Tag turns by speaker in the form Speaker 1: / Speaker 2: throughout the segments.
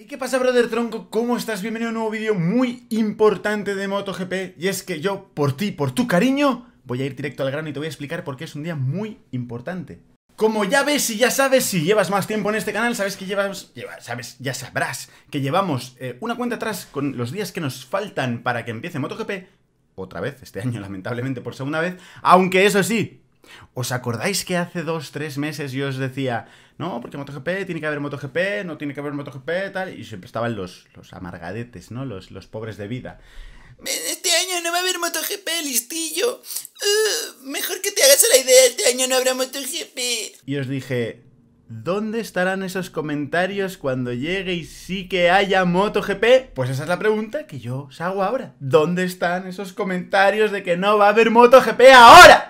Speaker 1: ¿Y qué pasa, brother tronco? ¿Cómo estás? Bienvenido a un nuevo vídeo muy importante de MotoGP. Y es que yo, por ti, por tu cariño, voy a ir directo al grano y te voy a explicar por qué es un día muy importante. Como ya ves y ya sabes, si llevas más tiempo en este canal, sabes que llevas, sabes, ya sabrás que llevamos eh, una cuenta atrás con los días que nos faltan para que empiece MotoGP, otra vez, este año lamentablemente por segunda vez, aunque eso sí, ¿Os acordáis que hace dos, tres meses yo os decía, no, porque MotoGP, tiene que haber MotoGP, no tiene que haber MotoGP, tal? Y siempre estaban los, los amargadetes, ¿no? Los, pobres de vida. Este año no va a haber MotoGP, listillo. mejor que te hagas la idea, este año no habrá MotoGP. Y os dije, ¿dónde estarán esos comentarios cuando llegue y sí que haya MotoGP? Pues esa es la pregunta que yo os hago ahora. ¿Dónde están esos comentarios de que no va a haber MotoGP ahora?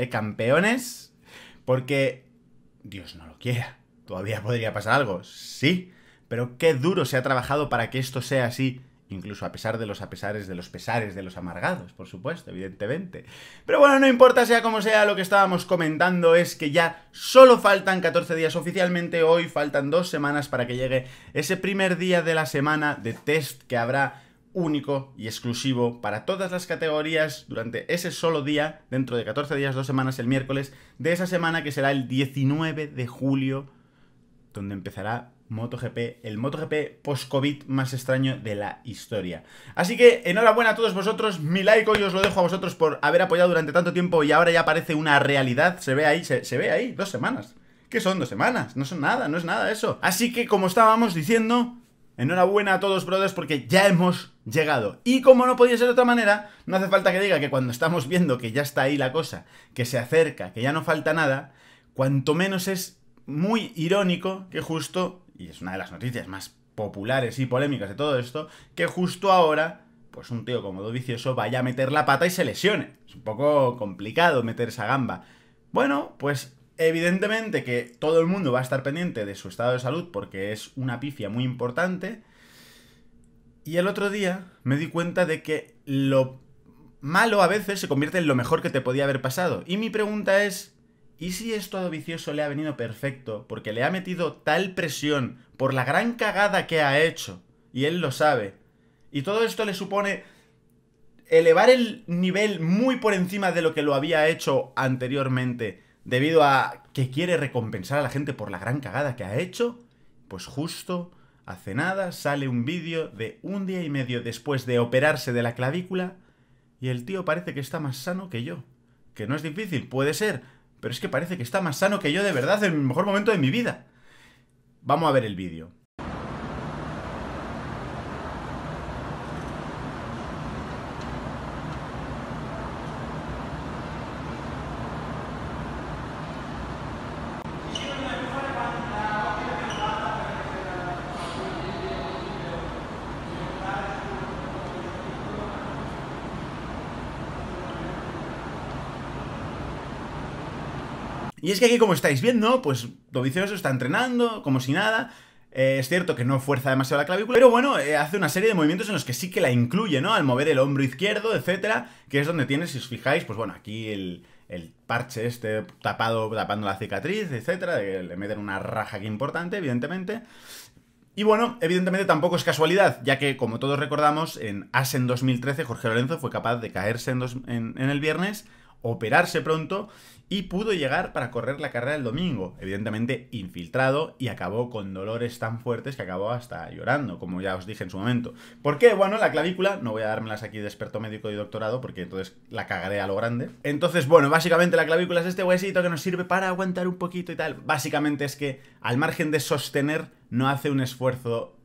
Speaker 1: Eh, campeones, porque Dios no lo quiera. Todavía podría pasar algo, sí, pero qué duro se ha trabajado para que esto sea así, incluso a pesar de los apesares, de los pesares, de los amargados, por supuesto, evidentemente. Pero bueno, no importa, sea como sea, lo que estábamos comentando es que ya solo faltan 14 días oficialmente, hoy faltan dos semanas para que llegue ese primer día de la semana de test que habrá único y exclusivo para todas las categorías durante ese solo día, dentro de 14 días, dos semanas, el miércoles de esa semana que será el 19 de julio, donde empezará MotoGP, el MotoGP post-COVID más extraño de la historia. Así que enhorabuena a todos vosotros, mi like y os lo dejo a vosotros por haber apoyado durante tanto tiempo y ahora ya parece una realidad, se ve ahí, se, ve ahí, dos semanas. ¿Qué son dos semanas? No son nada, no es nada eso. Así que como estábamos diciendo, enhorabuena a todos, brothers, porque ya hemos llegado. Y como no podía ser de otra manera, no hace falta que diga que cuando estamos viendo que ya está ahí la cosa, que se acerca, que ya no falta nada, cuanto menos es muy irónico que justo, y es una de las noticias más populares y polémicas de todo esto, que justo ahora, pues un tío como Dovicioso vaya a meter la pata y se lesione. Es un poco complicado meter esa gamba. Bueno, pues evidentemente que todo el mundo va a estar pendiente de su estado de salud porque es una pifia muy importante y el otro día me di cuenta de que lo malo a veces se convierte en lo mejor que te podía haber pasado. Y mi pregunta es, ¿y si esto a vicioso le ha venido perfecto porque le ha metido tal presión por la gran cagada que ha hecho? Y él lo sabe. Y todo esto le supone elevar el nivel muy por encima de lo que lo había hecho anteriormente debido a que quiere recompensar a la gente por la gran cagada que ha hecho. Pues justo Hace nada sale un vídeo de un día y medio después de operarse de la clavícula y el tío parece que está más sano que yo. Que no es difícil, puede ser, pero es que parece que está más sano que yo de verdad en el mejor momento de mi vida. Vamos a ver el vídeo. Y es que aquí, como estáis viendo, pues Dovizioso está entrenando como si nada. Eh, es cierto que no fuerza demasiado la clavícula, pero bueno, eh, hace una serie de movimientos en los que sí que la incluye, ¿no? Al mover el hombro izquierdo, etcétera, que es donde tiene, si os fijáis, pues bueno, aquí el, el parche este tapado, tapando la cicatriz, etcétera, de, le meten una raja aquí importante, evidentemente. Y bueno, evidentemente tampoco es casualidad, ya que, como todos recordamos, en Asen 2013 Jorge Lorenzo fue capaz de caerse en el viernes operarse pronto y pudo llegar para correr la carrera el domingo, evidentemente infiltrado y acabó con dolores tan fuertes que acabó hasta llorando, como ya os dije en su momento. ¿Por qué? Bueno, la clavícula, no voy a dármelas aquí de experto médico y doctorado porque entonces la cagaré a lo grande. Entonces, bueno, básicamente la clavícula es este huesito que nos sirve para aguantar un poquito y tal. Básicamente es que al margen de sostener no hace un esfuerzo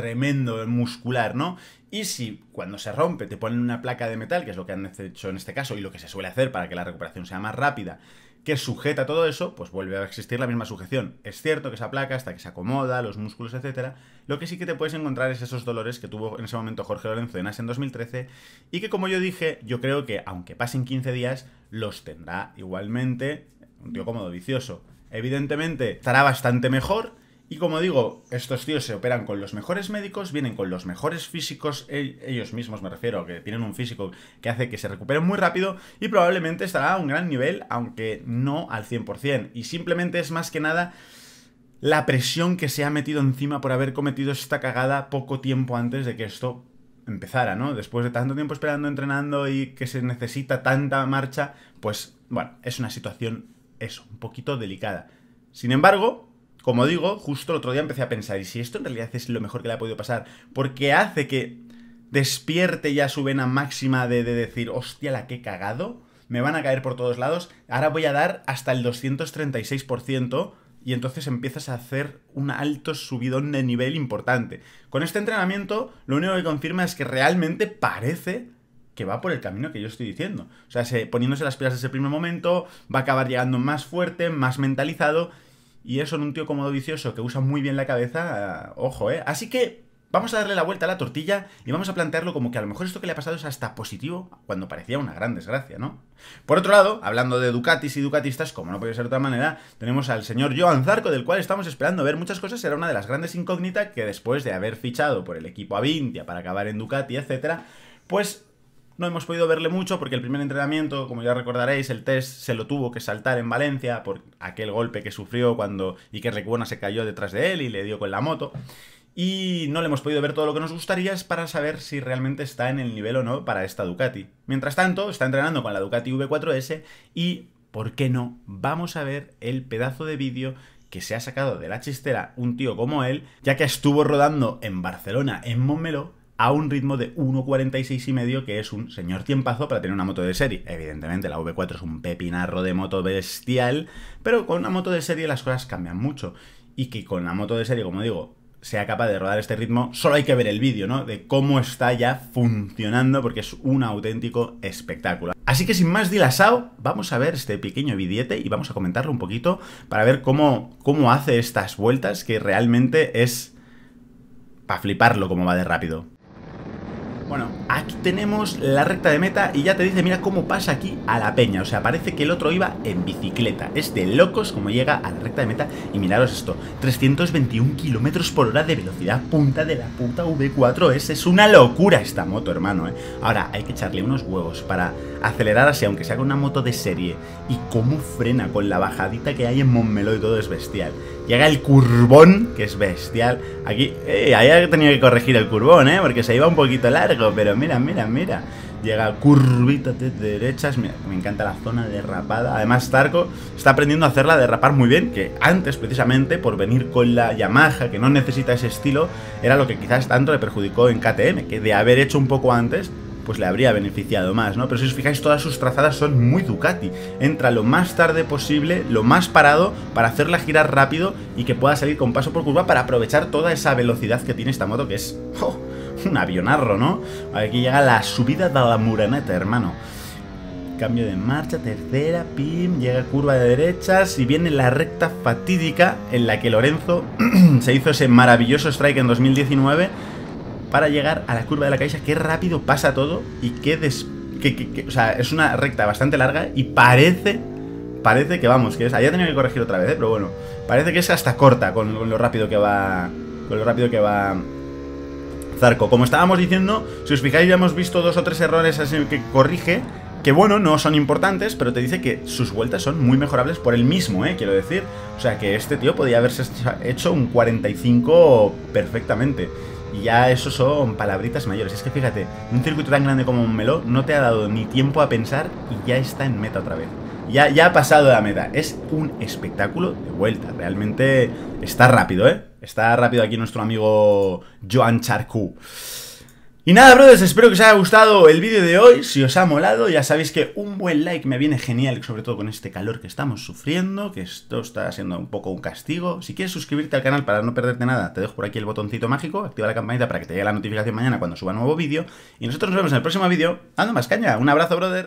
Speaker 1: tremendo muscular, ¿no? Y si cuando se rompe te ponen una placa de metal, que es lo que han hecho en este caso y lo que se suele hacer para que la recuperación sea más rápida, que sujeta todo eso, pues vuelve a existir la misma sujeción. Es cierto que esa placa, hasta que se acomoda, los músculos, etcétera, lo que sí que te puedes encontrar es esos dolores que tuvo en ese momento Jorge Lorenzo en en 2013 y que como yo dije, yo creo que aunque pasen 15 días, los tendrá igualmente un tío cómodo vicioso. Evidentemente estará bastante mejor, y como digo, estos tíos se operan con los mejores médicos, vienen con los mejores físicos, ellos mismos me refiero, que tienen un físico que hace que se recuperen muy rápido y probablemente estará a un gran nivel, aunque no al 100%. Y simplemente es más que nada la presión que se ha metido encima por haber cometido esta cagada poco tiempo antes de que esto empezara, ¿no? Después de tanto tiempo esperando, entrenando y que se necesita tanta marcha, pues bueno, es una situación, eso, un poquito delicada. Sin embargo, como digo, justo el otro día empecé a pensar, ¿y si esto en realidad es lo mejor que le ha podido pasar? Porque hace que despierte ya su vena máxima de, decir, hostia, la que he cagado, me van a caer por todos lados, ahora voy a dar hasta el 236% y entonces empiezas a hacer un alto subidón de nivel importante. Con este entrenamiento, lo único que confirma es que realmente parece que va por el camino que yo estoy diciendo. O sea, se, poniéndose las pilas desde el primer momento, va a acabar llegando más fuerte, más mentalizado y eso en un tío cómodo vicioso que usa muy bien la cabeza, eh, ojo, ¿eh? Así que vamos a darle la vuelta a la tortilla y vamos a plantearlo como que a lo mejor esto que le ha pasado es hasta positivo cuando parecía una gran desgracia, ¿no? Por otro lado, hablando de Ducatis y Ducatistas, como no puede ser de otra manera, tenemos al señor Joan Zarco, del cual estamos esperando ver muchas cosas. Era una de las grandes incógnitas que después de haber fichado por el equipo Avintia para acabar en Ducati, etcétera, pues no hemos podido verle mucho porque el primer entrenamiento, como ya recordaréis, el test se lo tuvo que saltar en Valencia por aquel golpe que sufrió cuando que Recuona se cayó detrás de él y le dio con la moto. Y no le hemos podido ver todo lo que nos gustaría para saber si realmente está en el nivel o no para esta Ducati. Mientras tanto, está entrenando con la Ducati V4S y, ¿por qué no? Vamos a ver el pedazo de vídeo que se ha sacado de la chistera un tío como él, ya que estuvo rodando en Barcelona, en Montmeló, a un ritmo de 1.46 y medio, que es un señor tiempazo para tener una moto de serie. Evidentemente, la V4 es un pepinarro de moto bestial, pero con una moto de serie las cosas cambian mucho. Y que con la moto de serie, como digo, sea capaz de rodar este ritmo, solo hay que ver el vídeo, ¿no? De cómo está ya funcionando, porque es un auténtico espectáculo. Así que sin más dilasado, vamos a ver este pequeño billete y vamos a comentarlo un poquito para ver cómo, cómo hace estas vueltas, que realmente es para fliparlo como va de rápido. Bueno, aquí tenemos la recta de meta y ya te dice, mira cómo pasa aquí a la peña. O sea, parece que el otro iba en bicicleta. Es de locos como llega a la recta de meta. Y mirados esto, 321 kilómetros por hora de velocidad punta de la puta V4S. Es una locura esta moto, hermano. Eh. Ahora, hay que echarle unos huevos para acelerar así, aunque sea con una moto de serie. Y cómo frena con la bajadita que hay en Montmeló y todo es bestial. Llega el curbón que es bestial. Aquí, eh, había tenido que corregir el curbón ¿eh? Porque se iba un poquito largo pero mira, mira, mira. Llega curvita de derechas, me, encanta la zona derrapada. Además, Tarko está aprendiendo a hacerla derrapar muy bien, que antes, precisamente, por venir con la Yamaha, que no necesita ese estilo, era lo que quizás tanto le perjudicó en KTM, que de haber hecho un poco antes, pues le habría beneficiado más, ¿no? Pero si os fijáis, todas sus trazadas son muy Ducati. Entra lo más tarde posible, lo más parado, para hacerla girar rápido y que pueda salir con paso por curva para aprovechar toda esa velocidad que tiene esta moto, que es un avionarro, ¿no? Aquí llega la subida de la muraneta, hermano. Cambio de marcha, tercera, pim, llega curva de derechas y viene la recta fatídica en la que Lorenzo se hizo ese maravilloso strike en 2019 para llegar a la curva de la caixa. Qué rápido pasa todo y qué des... Que, o sea, es una recta bastante larga y parece parece que vamos, que es. ha tenido que corregir otra vez, ¿eh? pero bueno. Parece que es hasta corta con, lo rápido que va. Con lo rápido que va Zarco. Como estábamos diciendo, si os fijáis ya hemos visto dos o tres errores así que corrige, que bueno, no son importantes, pero te dice que sus vueltas son muy mejorables por él mismo, ¿eh? quiero decir. O sea que este tío podía haberse hecho un 45 perfectamente. Y ya eso son palabritas mayores. Es que fíjate, un circuito tan grande como un meló no te ha dado ni tiempo a pensar y ya está en meta otra vez ya, ya ha pasado la meta. Es un espectáculo de vuelta. Realmente está rápido, ¿eh? Está rápido aquí nuestro amigo Joan Charcu. Y nada, brothers, espero que os haya gustado el vídeo de hoy. Si os ha molado, ya sabéis que un buen like me viene genial, sobre todo con este calor que estamos sufriendo, que esto está siendo un poco un castigo. Si quieres suscribirte al canal para no perderte nada, te dejo por aquí el botoncito mágico, activa la campanita para que te llegue la notificación mañana cuando suba nuevo vídeo. Y nosotros nos vemos en el próximo vídeo. Ando más caña, un abrazo, brother.